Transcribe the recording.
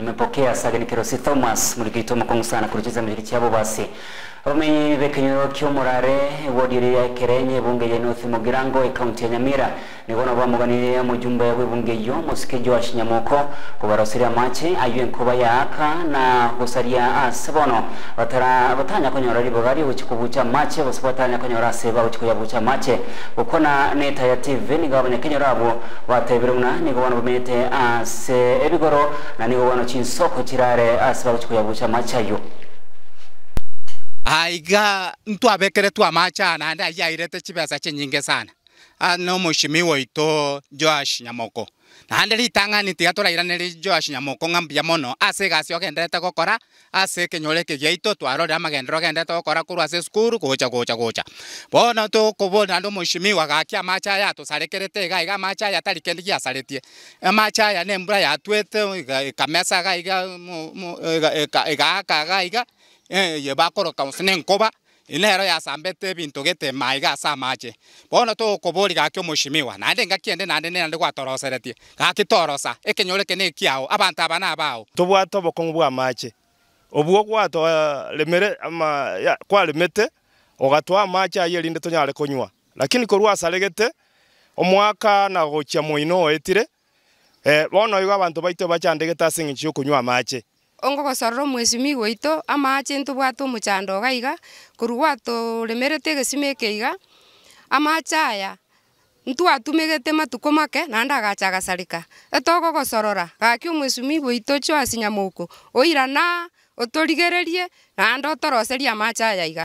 nimepokea Sagani Kirosi Thomas mwenyekiti wa sana kuruchiza mwenyekiti yabo basi omenyibekenyo kio murare wodiri ya kerenye bunge ya north mugirango ekaunti ya nyamira nigona ya mujumba ya bunge yo musike Josh Nyamoko kubarosiria mache ayue nkuba ya aka na gusaria asabono batara batanya konyora ribogari uchikubucha mache bosibatanya konyora seba uchikuyabucha mache na neta ya tv ni nigabanya kenyora abo batebiruna ni nigona bumete ase ebigoro na ni nigona chinsoko chirare asiba uchikuyabucha machayo aiga abekere tu amacha na naende aya airete chibesa chinyinge sana ano ah, mheshimiwa oito Joash Nyamoko na naende ritang'ani tiga tũrairanĩri Joash Nyamoko ng'ambia mono ase egasi ogenderete gokora ase ekenyoro eke giaito twarorera amagendero ogenderete gokora korwa ase skuru esukuru gocha gocha bona bono tũkũbũra andũ mheshimiwa gaki amacha aya atũsarekerete ga iga amacha aya atari kende saretie amacha aya na embura yatuete ikamesa ga iga iga aka iga, iga, ga iga, iga, iga, iga, iga, iga Eh, ye bakoro kamusene nkoba ine yasambete ebinto gete mai gasa amache bono togokobori gaki omoshimiwa naende ngakiende naende naende gwatoroseretie gakitorosa ekenyoreke na ekiao abanto aba nabao tobwate obokong'u bwa amache obwo gwatoremere eh, ama ya, kwaremete ogatwa amache aye erinde tonyare konywa lakini korwa asaregete omwaka na gochia moino oetire eh, bono igo abanto baito bachandegete ase eng'encho ya okonywa amache ongogocorora omwesimi gwaito amache ntobwate omochando iga korwa gwatoremerete egesima eke iga amache aya ntwatumegete matuko make naende agacha agasareka etogogosorora gaki omwesumi gwaito chio ase nyamoko otorigererie naende otoroseria amache aya iga